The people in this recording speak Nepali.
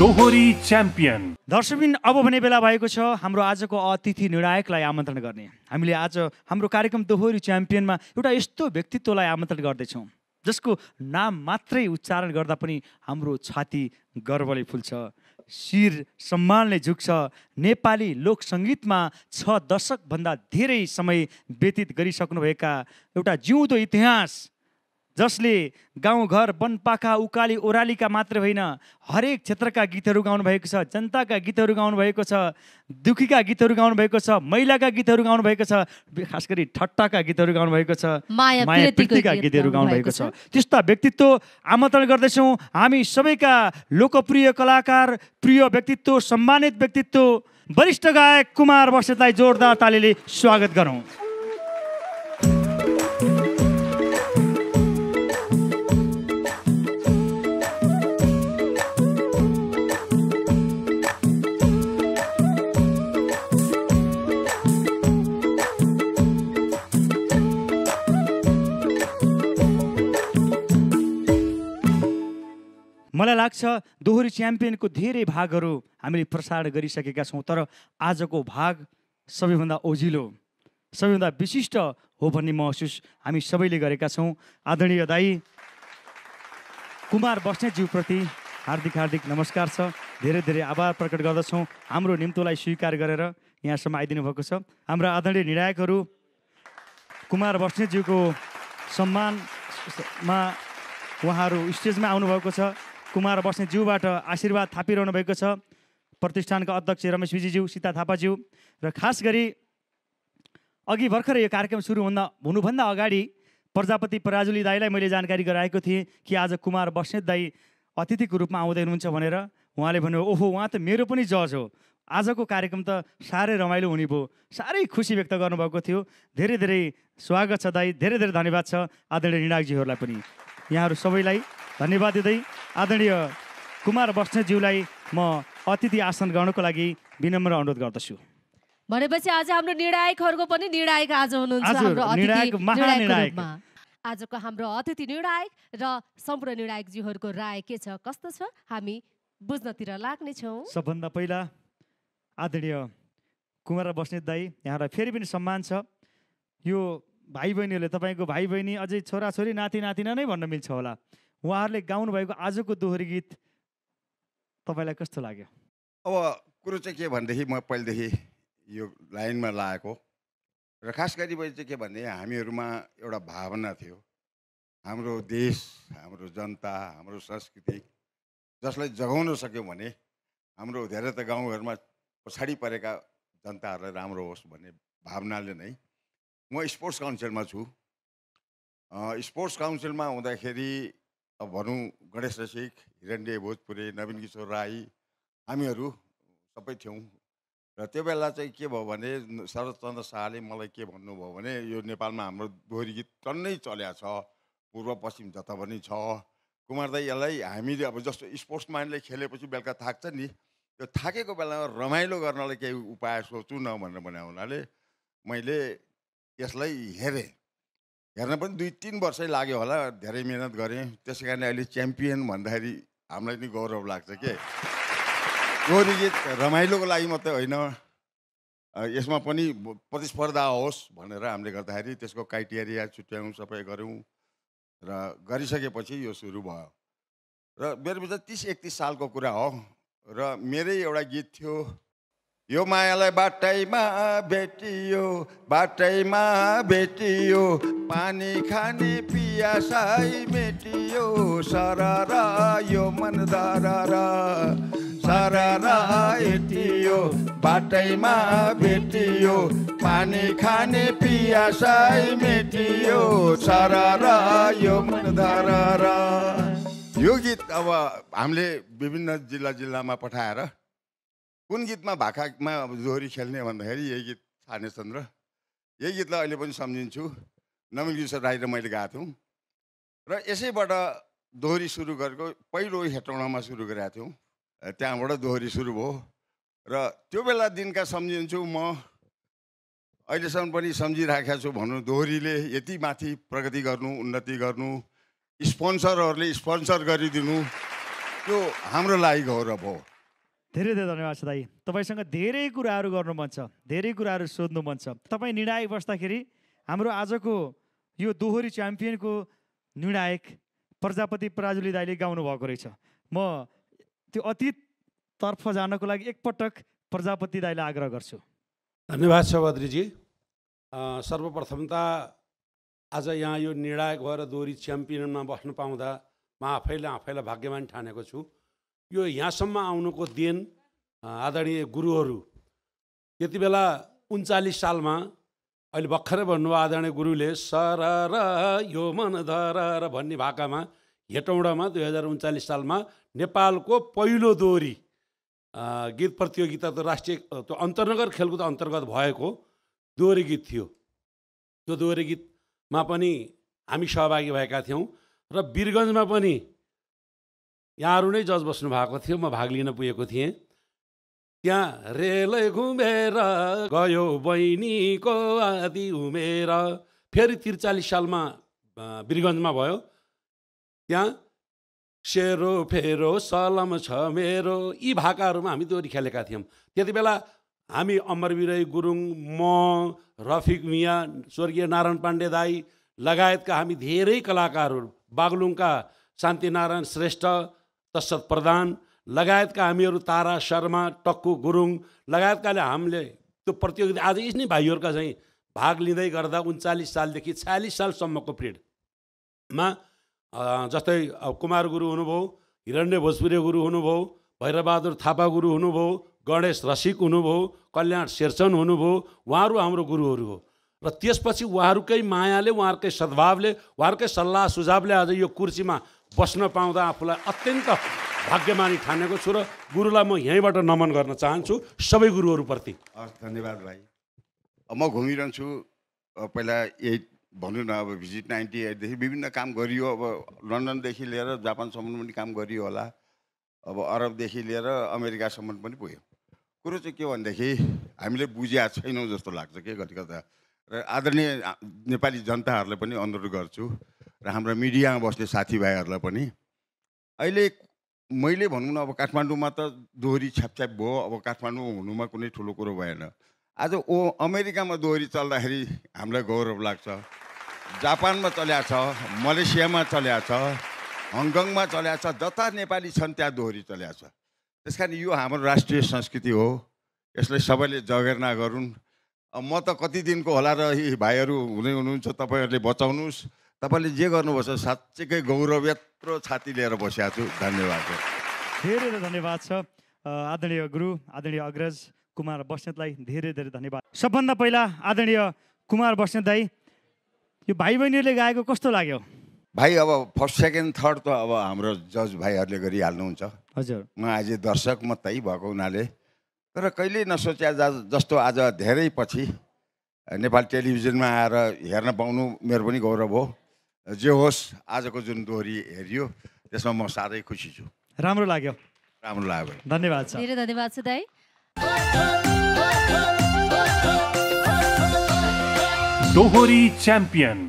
दोहोरी च्याम्पियन दर्शकबिन अब भने बेला भएको छ हाम्रो आजको अतिथि निर्णायकलाई आमन्त्रण गर्ने हामीले आज हाम्रो कार्यक्रम दोहोरी च्याम्पियनमा एउटा यस्तो व्यक्तित्वलाई आमन्त्रण गर्दैछौँ जसको नाम मात्रै उच्चारण गर्दा पनि हाम्रो छाती गर्वले फुल्छ शिर सम्मानले झुक्छ नेपाली लोक सङ्गीतमा छ दशकभन्दा धेरै समय व्यतीत गरिसक्नुभएका एउटा जिउँदो इतिहास जसले गाउँघर वनपाखा उकाली ओह्रालीका मात्र होइन हरेक क्षेत्रका गीतहरू गाउनुभएको छ जनताका गीतहरू गाउनुभएको छ दुखीका गीतहरू गाउनुभएको छ महिलाका गीतहरू गाउनुभएको छ खास गरी ठट्टाका गीतहरू गाउनुभएको छ माया कृतिका गीतहरू गाउनुभएको छ त्यस्ता व्यक्तित्व आमन्त्रण गर्दैछौँ हामी सबैका लोकप्रिय कलाकार प्रिय व्यक्तित्व सम्मानित व्यक्तित्व वरिष्ठ गायक कुमार बस्नेतलाई जोरदार तालीले स्वागत गरौँ छ दोहोरी च्याम्पियनको धेरै भागहरू हामीले प्रसारण गरिसकेका छौँ तर आजको भाग सबैभन्दा ओजिलो सबैभन्दा विशिष्ट हो भन्ने महसुस हामी सबैले गरेका छौँ आदरणीय दाई कुमार बस्नेतज्यूप्रति हार्दिक हार्दिक नमस्कार छ धेरै धेरै आभार प्रकट गर्दछौँ हाम्रो निम्तोलाई स्वीकार गरेर यहाँसम्म आइदिनु भएको छ हाम्रो आदरणीय निर्णायकहरू कुमार बस्नेतज्यूको सम्मानमा उहाँहरू स्टेजमा आउनुभएको छ कुमार बस्नेज्यूबाट आशीर्वाद थापिरहनु भएको छ प्रतिष्ठानका अध्यक्ष रमेश विजीज्यू सीता थापाज्यू र खास गरी अघि भर्खर यो कार्यक्रम सुरु हुँदा हुनुभन्दा अगाडि प्रजापति पराजुली दाईलाई मैले जानकारी गराएको थिएँ कि आज कुमार बस्नेत दाई अतिथिको रूपमा आउँदै हुनुहुन्छ भनेर उहाँले भन्नुभयो ओहो उहाँ त मेरो पनि जज हो आजको कार्यक्रम त साह्रै रमाइलो हुने भयो साह्रै खुसी व्यक्त गर्नुभएको थियो धेरै धेरै स्वागत छ दाई धेरै धेरै धन्यवाद छ आदरणीय निणाकजीहरूलाई पनि यहाँहरू सबैलाई धन्यवाद दिँदै आदरणीय कुमार बस्नेतज्यूलाई म अतिथि आसन गर्नको लागि विनम्र अनुरोध गर्दछु भनेपछि आज हाम्रो निर्णायकहरूको पनि निर्णायक आज हुनुहुन्छ हाम्रो आजको हाम्रो अतिथि निर्णायक र सम्पूर्ण निर्णायकज्यूहरूको राय के छ कस्तो छ हामी बुझ्नतिर लाग्नेछौँ सबभन्दा पहिला आदरणीय कुमार बस्नेत दाई यहाँलाई फेरि पनि सम्मान छ यो भाइ बहिनीहरूले तपाईँको भाइ बहिनी अझै छोराछोरी नाति नातिना नै भन्न मिल्छ होला उहाँहरूले गाउनुभएको आजको दोहोरी गीत तपाईँलाई कस्तो लाग्यो अब कुरो चाहिँ के भनेदेखि म पहिलेदेखि यो लाइनमा लागेको र खास गरी मैले चाहिँ के भने हामीहरूमा एउटा भावना थियो हाम्रो देश हाम्रो जनता हाम्रो संस्कृति जसलाई जगाउन सक्यौँ भने हाम्रो धेरै त गाउँघरमा पछाडि परेका जनताहरूलाई राम्रो होस् भन्ने भावनाले नै म स्पोर्ट्स काउन्सिलमा छु स्पोर्ट्स काउन्सिलमा हुँदाखेरि अब भनौँ गणेश रसिक हिरण्य भोजपुरे नवीन किशोर राई हामीहरू सबै थियौँ र त्यो बेला चाहिँ के भयो भने शरदचन्द्र शाहले मलाई के भन्नुभयो भने यो नेपालमा हाम्रो दोहोरी गीत टन्नै चल्या छ पूर्व पश्चिम जता पनि छ कुमार दाई यसलाई हामीले अब जस्तो स्पोर्ट्स स्पोर्ट्सम्यानले खेलेपछि बेलुका थाक्छ नि त्यो थाकेको बेलामा रमाइलो गर्नलाई केही उपाय सोचौँ न भनेर भने हुनाले मैले यसलाई हेरेँ हेर्न पनि दुई तिन वर्षै लाग्यो होला धेरै मिहिनेत गरेँ त्यसै कारणले अहिले च्याम्पियन भन्दाखेरि हामीलाई पनि गौरव लाग्छ के गोरी गीत रमाइलोको लागि मात्रै होइन यसमा पनि प्रतिस्पर्धा होस् भनेर हामीले गर्दाखेरि त्यसको क्राइटेरिया छुट्यायौँ सबै गऱ्यौँ र गरिसकेपछि यो सुरु भयो र मेरो बिचमा तिस एकतिस सालको कुरा हो र मेरै एउटा गीत थियो यो मायालाई बाटैमा भेटियो बाटैमा भेटियो पानी खाने पियासाई मेटियो सरर यो मन सरर यतियो बाटैमा भेटियो पानी खाने पियासाई मेटियो सरर यो मन दरर यो गीत अब हामीले विभिन्न जिल्ला जिल्लामा पठाएर कुन गीतमा भाकामा अब जोहोरी खेल्ने भन्दाखेरि यही गीत छाने चन्द्र यही गीतलाई अहिले पनि सम्झिन्छु नवीन किशोर राई र मैले गाएको थियौँ र यसैबाट दोहोरी सुरु गरेको पहिलो हेटौँडामा सुरु गरेका थियौँ त्यहाँबाट दोहोरी सुरु भयो र त्यो बेला दिनका सम्झिन्छु म अहिलेसम्म पनि सम्झिराखेको छु भनौँ दोहोरीले यति माथि प्रगति गर्नु उन्नति गर्नु स्पोन्सरहरूले स्पोन्सर गरिदिनु त्यो हाम्रो लागि गौरव हो धेरै धेरै धन्यवाद छ दाई तपाईँसँग धेरै कुराहरू गर्नु मन छ धेरै कुराहरू सोध्नु मन छ तपाईँ निर्णायक बस्दाखेरि हाम्रो आजको यो दोहोरी च्याम्पियनको निर्णायक प्रजापति पराजुली दाईले गाउनु भएको रहेछ म त्यो अतीततर्फ जानको लागि एकपटक प्रजापति दाईलाई आग्रह गर्छु धन्यवाद सभाद्रीजी सर्वप्रथम त आज यहाँ यो निर्णायक भएर दोहोरी च्याम्पियनमा बस्न पाउँदा म आफैले आफैलाई भाग्यवान ठानेको छु यो यहाँसम्म आउनुको दिन आदरणीय गुरुहरू त्यति बेला उन्चालिस सालमा अहिले भर्खरै भन्नुभयो आदरणीय गुरुले सर र यो मन धर भन्ने भाकामा हेटौँडामा दुई हजार उन्चालिस सालमा नेपालको पहिलो दोहोरी गीत प्रतियोगिता त राष्ट्रिय त्यो अन्तर्नगर खेलकुद अन्तर्गत भएको दोहोरी गीत थियो त्यो दोहोरी गीतमा पनि हामी सहभागी भएका थियौँ र वीरगन्जमा पनि यहाँहरू नै जज बस्नु भएको थियो म भाग लिन पुगेको थिएँ त्यहाँ रेल घुमेर गयो बहिनीको आदि उमेर फेरि त्रिचालिस सालमा बिरगन्जमा भयो त्यहाँ सेरो फेरो सलम छ मेरो यी भाकाहरूमा हामी दोहोरी खेलेका थियौँ त्यति बेला हामी अमरवीर गुरुङ म रफिक मिया स्वर्गीय नारायण पाण्डे दाई लगायतका हामी धेरै कलाकारहरू बागलुङका शान्तिनारायण श्रेष्ठ तसर्थ प्रधान लगायतका हामीहरू तारा शर्मा टक्कु गुरुङ लगायतकाले हामीले त्यो प्रतियोगिता आज यिनै भाइहरूका चाहिँ भाग लिँदै गर्दा उन्चालिस सालदेखि छयालिस सालसम्मको पिरियडमा जस्तै कुमार गुरु हुनुभयो हिरण्य भोजपुरे गुरु हुनुभयो भैरबहादुर थापा गुरु हुनुभयो गणेश रसिक हुनुभयो कल्याण शेरचन हुनुभयो उहाँहरू हाम्रो गुरुहरू हो र त्यसपछि उहाँहरूकै मायाले उहाँहरूकै सद्भावले उहाँहरूकै सल्लाह सुझावले आज यो कुर्सीमा बस्न पाउँदा आफूलाई अत्यन्त भाग्यमानी ठानेको छु र गुरुलाई म यहीँबाट नमन गर्न चाहन्छु सबै गुरुहरूप्रति हस् धन्यवाद भाइ म घुमिरहन्छु पहिला यही भनौँ न अब भिजिट नाइन्टी एटदेखि विभिन्न काम गरियो अब लन्डनदेखि लिएर जापानसम्म पनि काम गरियो होला अब अरबदेखि लिएर अमेरिकासम्म पनि पुग्यो कुरो चाहिँ के भनेदेखि हामीले बुझ्या छैनौँ जस्तो लाग्छ के कति कता र आदरणीय नेपाली जनताहरूलाई पनि अनुरोध गर्छु र हाम्रो मिडियामा बस्ने साथीभाइहरूलाई पनि अहिले मैले भनौँ न अब काठमाडौँमा त दोहोरी छ्यापछ्याप भयो अब काठमाडौँ हुनुमा कुनै ठुलो कुरो भएन आज ओ अमेरिकामा दोहोरी चल्दाखेरि हामीलाई गौरव लाग्छ जापानमा चल्या छ मलेसियामा चल्या छ हङकङमा चल्या छ जता नेपाली छन् त्यहाँ दोहोरी चल्या छ त्यस कारण यो हाम्रो राष्ट्रिय संस्कृति हो यसलाई सबैले जगेर्ना गरून् म त कति दिनको होला र यी भाइहरू हुँदै हुनुहुन्छ तपाईँहरूले बचाउनुहोस् तपाईँले जे गर्नुभएको छ साँच्चैकै गौरव यत्रो छाती लिएर बसेको छु धन्यवाद धेरै धन्यवाद छ आदरणीय गुरु आदरणीय अग्रज कुमार बस्नेतलाई धेरै धेरै धन्यवाद सबभन्दा पहिला आदरणीय कुमार बस्नेत दाई यो भाइ बहिनीहरूले गाएको कस्तो लाग्यो भाइ अब फर्स्ट सेकेन्ड थर्ड त अब हाम्रो जज भाइहरूले गरिहाल्नुहुन्छ हजुर म आज दर्शक मात्रै भएको हुनाले तर कहिल्यै नसोचे जस्तो आज धेरै पछि नेपाल टेलिभिजनमा आएर हेर्न पाउनु मेरो पनि गौरव हो जे होस् आजको जुन दोहोरी हेरियो त्यसमा म साह्रै खुसी छु राम्रो लाग्यो राम्रो लाग्यो धन्यवाद छ धेरै धन्यवाद छ दाई दोहोरी च्याम्पियन